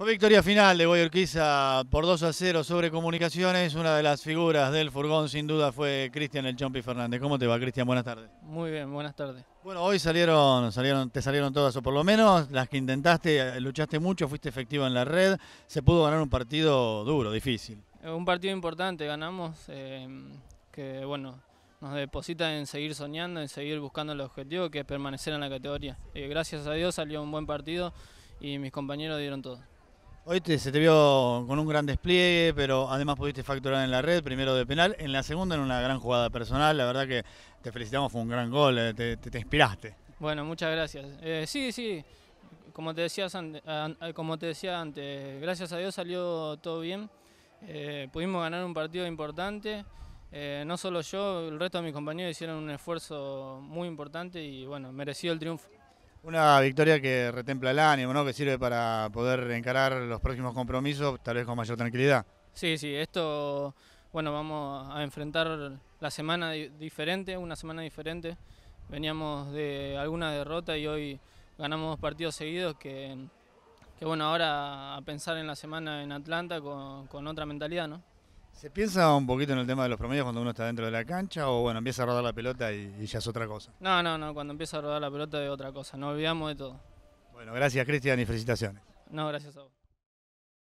Fue victoria final de Boy por 2 a 0 sobre comunicaciones. Una de las figuras del furgón sin duda fue Cristian El Chompi Fernández. ¿Cómo te va, Cristian? Buenas tardes. Muy bien, buenas tardes. Bueno, hoy salieron, salieron, te salieron todas, o por lo menos las que intentaste, eh, luchaste mucho, fuiste efectivo en la red. Se pudo ganar un partido duro, difícil. Eh, un partido importante, ganamos, em, que bueno, nos deposita en seguir soñando, en seguir buscando el objetivo, que es permanecer en la categoría. Eh, gracias a Dios salió un buen partido y mis compañeros dieron todo. Hoy te, se te vio con un gran despliegue, pero además pudiste facturar en la red, primero de penal, en la segunda en una gran jugada personal, la verdad que te felicitamos, fue un gran gol, eh, te, inspiraste. Bueno, muchas gracias. Eh, sí, sí, como te, decías eh, como te decía antes, gracias a Dios salió todo bien, pudimos ganar un partido importante, no solo yo, el resto de mis compañeros hicieron un esfuerzo muy importante y bueno, mereció el triunfo. Una victoria que retempla el ánimo, ¿no? Que sirve para poder encarar los próximos compromisos, tal vez con mayor tranquilidad. Sí, sí, esto, bueno, vamos a enfrentar la semana diferente, una semana diferente. Veníamos de alguna derrota y hoy ganamos dos partidos seguidos que, bueno, ahora a pensar en la semana en Atlanta con otra mentalidad, ¿no? ¿Se piensa un poquito en el tema de los promedios cuando uno está dentro de la cancha o bueno, empieza a rodar la pelota y, ya es otra cosa? No, no, no, cuando empieza a rodar la pelota es otra cosa, no olvidamos de todo. Bueno, gracias Cristian y felicitaciones. No, gracias a vos.